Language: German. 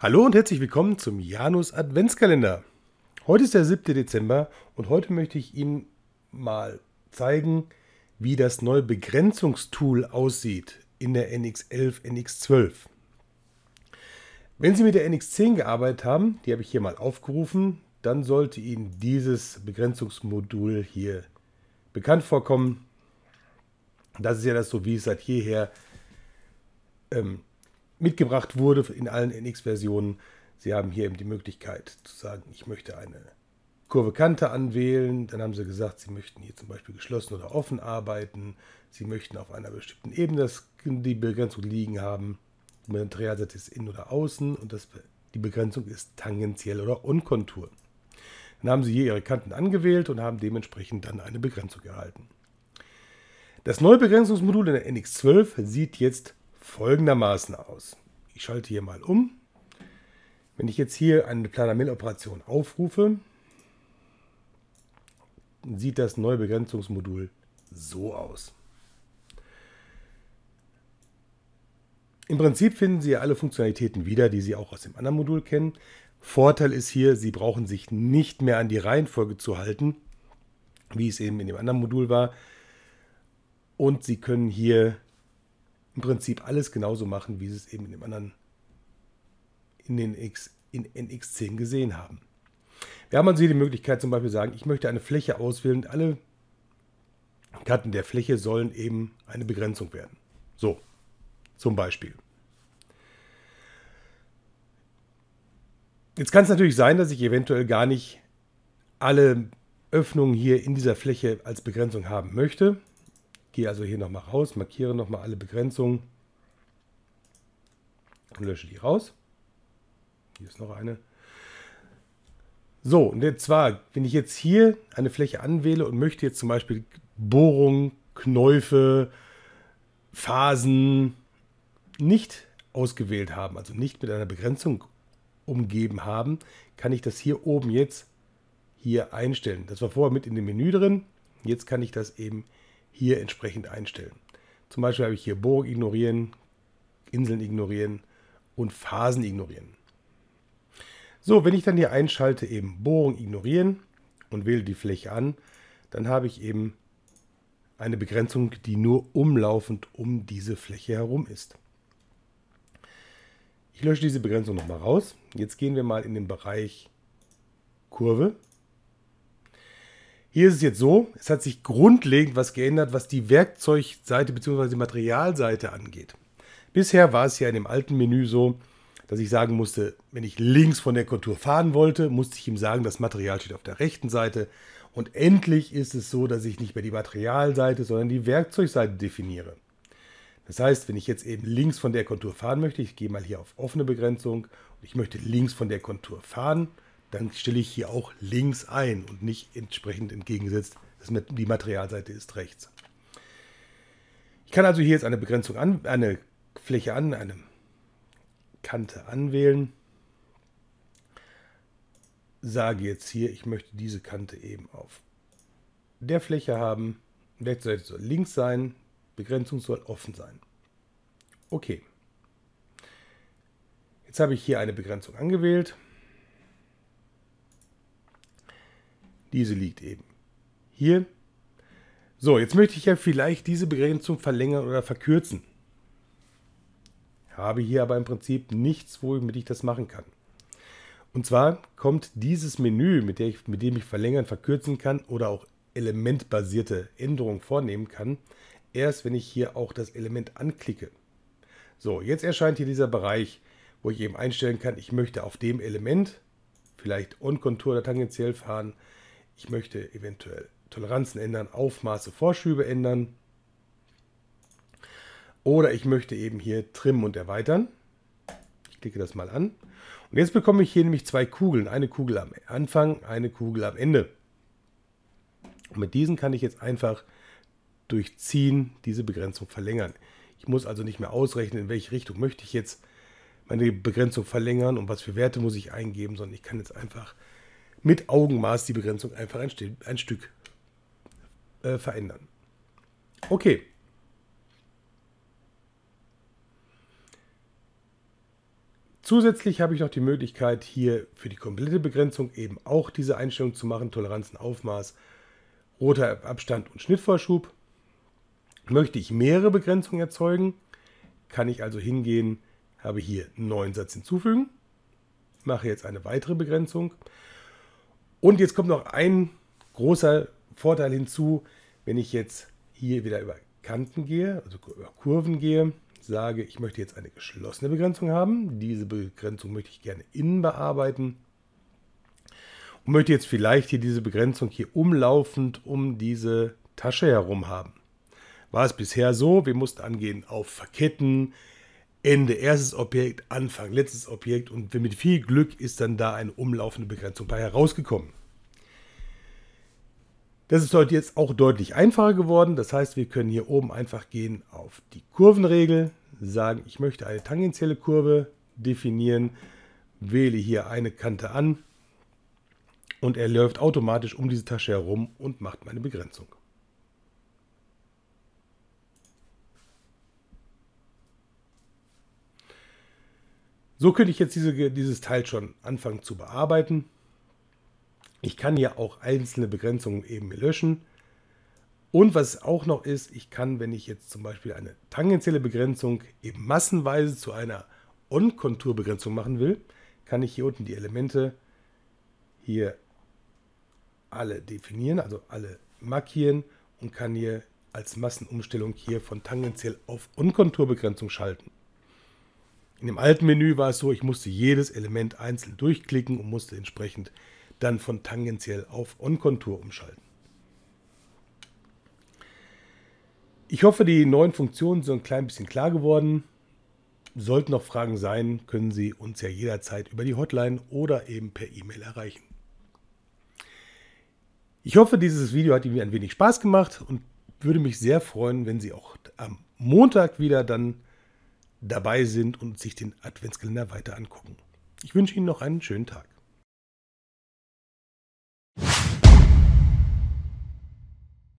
Hallo und herzlich willkommen zum Janus Adventskalender. Heute ist der 7. Dezember und heute möchte ich Ihnen mal zeigen, wie das neue Begrenzungstool aussieht in der NX11, NX12. Wenn Sie mit der NX10 gearbeitet haben, die habe ich hier mal aufgerufen, dann sollte Ihnen dieses Begrenzungsmodul hier bekannt vorkommen. Das ist ja das so, wie es seit jeher ähm, mitgebracht wurde in allen NX-Versionen. Sie haben hier eben die Möglichkeit zu sagen, ich möchte eine Kurve Kante anwählen. Dann haben sie gesagt, sie möchten hier zum Beispiel geschlossen oder offen arbeiten. Sie möchten auf einer bestimmten Ebene das, die Begrenzung liegen haben. Der Materialsatz ist innen oder außen und das, die Begrenzung ist tangentiell oder unkontur. Dann haben sie hier ihre Kanten angewählt und haben dementsprechend dann eine Begrenzung erhalten. Das neue Begrenzungsmodul in der NX12 sieht jetzt folgendermaßen aus. Ich schalte hier mal um. Wenn ich jetzt hier eine Planamil-Operation aufrufe, sieht das neue Begrenzungsmodul so aus. Im Prinzip finden Sie alle Funktionalitäten wieder, die Sie auch aus dem anderen Modul kennen. Vorteil ist hier, Sie brauchen sich nicht mehr an die Reihenfolge zu halten, wie es eben in dem anderen Modul war. Und Sie können hier im Prinzip alles genauso machen, wie sie es eben in dem anderen, in den X, in NX10 gesehen haben. Wir haben also hier die Möglichkeit zum Beispiel sagen, ich möchte eine Fläche auswählen alle Karten der Fläche sollen eben eine Begrenzung werden. So, zum Beispiel. Jetzt kann es natürlich sein, dass ich eventuell gar nicht alle Öffnungen hier in dieser Fläche als Begrenzung haben möchte. Gehe also hier nochmal raus, markiere nochmal alle Begrenzungen und lösche die raus. Hier ist noch eine. So, und jetzt zwar, wenn ich jetzt hier eine Fläche anwähle und möchte jetzt zum Beispiel Bohrungen, Knäufe, Phasen nicht ausgewählt haben, also nicht mit einer Begrenzung umgeben haben, kann ich das hier oben jetzt hier einstellen. Das war vorher mit in dem Menü drin. Jetzt kann ich das eben hier hier entsprechend einstellen. Zum Beispiel habe ich hier Burg ignorieren, Inseln ignorieren und Phasen ignorieren. So, wenn ich dann hier einschalte eben Bohrung ignorieren und wähle die Fläche an, dann habe ich eben eine Begrenzung, die nur umlaufend um diese Fläche herum ist. Ich lösche diese Begrenzung nochmal raus. Jetzt gehen wir mal in den Bereich Kurve hier ist es jetzt so, es hat sich grundlegend was geändert, was die Werkzeugseite bzw. die Materialseite angeht. Bisher war es ja in dem alten Menü so, dass ich sagen musste, wenn ich links von der Kontur fahren wollte, musste ich ihm sagen, das Material steht auf der rechten Seite. Und endlich ist es so, dass ich nicht mehr die Materialseite, sondern die Werkzeugseite definiere. Das heißt, wenn ich jetzt eben links von der Kontur fahren möchte, ich gehe mal hier auf offene Begrenzung und ich möchte links von der Kontur fahren, dann stelle ich hier auch links ein und nicht entsprechend entgegengesetzt. Das die Materialseite ist rechts. Ich kann also hier jetzt eine Begrenzung an, eine Fläche an, eine Kante anwählen. Sage jetzt hier, ich möchte diese Kante eben auf der Fläche haben. Werkseite soll links sein, Begrenzung soll offen sein. Okay. Jetzt habe ich hier eine Begrenzung angewählt. Diese liegt eben hier. So, jetzt möchte ich ja vielleicht diese Begrenzung verlängern oder verkürzen. Habe hier aber im Prinzip nichts, womit ich das machen kann. Und zwar kommt dieses Menü, mit, ich, mit dem ich verlängern, verkürzen kann oder auch elementbasierte Änderungen vornehmen kann, erst wenn ich hier auch das Element anklicke. So, jetzt erscheint hier dieser Bereich, wo ich eben einstellen kann, ich möchte auf dem Element vielleicht on-Kontur oder tangentiell fahren, ich möchte eventuell Toleranzen ändern, Aufmaße, Vorschübe ändern. Oder ich möchte eben hier trimmen und erweitern. Ich klicke das mal an. Und jetzt bekomme ich hier nämlich zwei Kugeln. Eine Kugel am Anfang, eine Kugel am Ende. Und mit diesen kann ich jetzt einfach durchziehen, diese Begrenzung verlängern. Ich muss also nicht mehr ausrechnen, in welche Richtung möchte ich jetzt meine Begrenzung verlängern und was für Werte muss ich eingeben, sondern ich kann jetzt einfach mit Augenmaß die Begrenzung einfach ein, ein Stück äh, verändern. Okay. Zusätzlich habe ich noch die Möglichkeit, hier für die komplette Begrenzung eben auch diese Einstellung zu machen, Toleranzen, Aufmaß, roter Abstand und Schnittvorschub. Möchte ich mehrere Begrenzungen erzeugen, kann ich also hingehen, habe hier einen neuen Satz hinzufügen, mache jetzt eine weitere Begrenzung. Und jetzt kommt noch ein großer Vorteil hinzu, wenn ich jetzt hier wieder über Kanten gehe, also über Kurven gehe, sage, ich möchte jetzt eine geschlossene Begrenzung haben. Diese Begrenzung möchte ich gerne innen bearbeiten. Und möchte jetzt vielleicht hier diese Begrenzung hier umlaufend um diese Tasche herum haben. War es bisher so, wir mussten angehen auf Verketten, Ende, erstes Objekt, Anfang, letztes Objekt und mit viel Glück ist dann da eine umlaufende Begrenzung bei herausgekommen. Das ist heute jetzt auch deutlich einfacher geworden. Das heißt, wir können hier oben einfach gehen auf die Kurvenregel, sagen, ich möchte eine tangentielle Kurve definieren, wähle hier eine Kante an und er läuft automatisch um diese Tasche herum und macht meine Begrenzung. So könnte ich jetzt diese, dieses Teil schon anfangen zu bearbeiten. Ich kann hier auch einzelne Begrenzungen eben löschen. Und was auch noch ist, ich kann, wenn ich jetzt zum Beispiel eine tangentielle Begrenzung eben massenweise zu einer On-Konturbegrenzung machen will, kann ich hier unten die Elemente hier alle definieren, also alle markieren und kann hier als Massenumstellung hier von tangentiell auf Unkonturbegrenzung schalten. In dem alten Menü war es so, ich musste jedes Element einzeln durchklicken und musste entsprechend dann von tangentiell auf On-Kontur umschalten. Ich hoffe, die neuen Funktionen sind ein klein bisschen klar geworden. Sollten noch Fragen sein, können Sie uns ja jederzeit über die Hotline oder eben per E-Mail erreichen. Ich hoffe, dieses Video hat Ihnen ein wenig Spaß gemacht und würde mich sehr freuen, wenn Sie auch am Montag wieder dann dabei sind und sich den Adventskalender weiter angucken. Ich wünsche Ihnen noch einen schönen Tag.